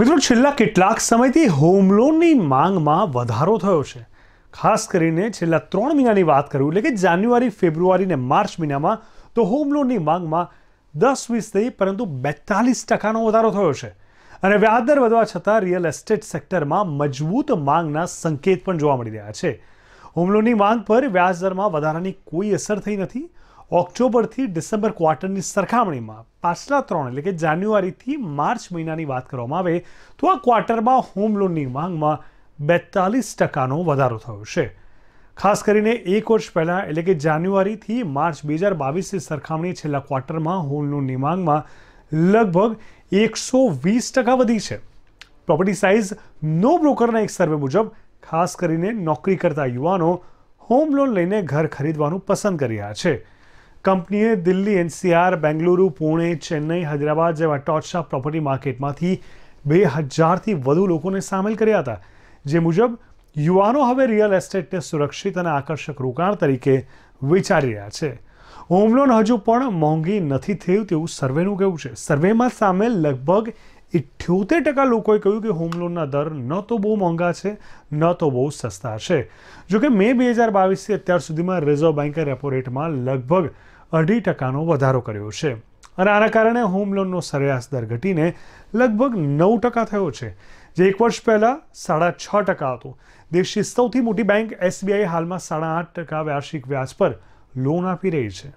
મિત્રો છેલ્લા કેટલાક સમયથી હોમ લોનની માંગમાં વધારો થયો છે ખાસ કરીને છેલ્લા ત્રણ મહિનાની વાત કરું એટલે કે જાન્યુઆરી ફેબ્રુઆરી ને માર્ચ મહિનામાં તો હોમ લોનની માંગમાં દસ વીસ નહીં પરંતુ બેતાલીસ ટકાનો વધારો થયો છે અને વ્યાજદર વધવા છતાં રિયલ એસ્ટેટ સેક્ટરમાં મજબૂત માંગના સંકેત પણ જોવા મળી રહ્યા છે હોમ લોનની માંગ પર વ્યાજદરમાં વધારાની કોઈ અસર થઈ નથી ઓક્ટોબરથી ડિસેમ્બર ક્વાર્ટરની સરખામણીમાં આસ્ટ્રા 3 એટલે કે જાન્યુઆરી થી માર્ચ મહિનાની વાત કરવામાં આવે તો આ क्वार्टर માં હોમ લોન ની માંગ માં 42% નો વધારો થયો છે ખાસ કરીને એક વર્ષ પહેલા એટલે કે જાન્યુઆરી થી માર્ચ 2022 થી સરખામણી છે લા क्वार्टर માં હોમ નો ની માંગ માં લગભગ 120% વધી છે પ્રોપર્ટી સાઈઝ નો બ્રોકર ના એક સર્વે મુજબ ખાસ કરીને નોકરી કરતા યુવાનો હોમ લોન લઈને ઘર ખરીદવાનું પસંદ કરી રહ્યા છે કંપનીએ દિલ્હી, एनसीआर, બેંગલુરુ, પુણે, ચેન્નાઈ, હૈદરાબાદ જેવા ટોચના પ્રોપર્ટી માર્કેટમાંથી 2000 થી વધુ લોકોએ સામેલ કર્યા હતા જે મુજબ યુવાનો હવે રિયલ એસ્ટેટને સુરક્ષિત અને આકર્ષક રોકાણ તરીકે વિચારી રહ્યા છે હોમ લોન હજુ પણ મોંઘી નથી તેમ તેવું સર્વેનું કહેવું છે સર્વેમાં સામેલ લગભગ 78% લોકોએ કહ્યું કે હોમ લોનનો દર ન તો બહુ મોંઘા છે ન તો બહુ સસ્તા છે જો કે મે 2022 થી અત્યાર સુધીમાં રિઝર્વ બેંકર રિપોર્ટમાં લગભગ અઢી ટકાનો વધારો કર્યો છે અને આના કારણે હોમ લોનનો સરેરાશ દર ઘટીને લગભગ નવ ટકા થયો છે જે એક વર્ષ પહેલાં સાડા છ ટકા હતો દેશની સૌથી મોટી બેંક એસબીઆઈ હાલમાં સાડા આઠ ટકા વાર્ષિક વ્યાજ પર લોન આપી રહી છે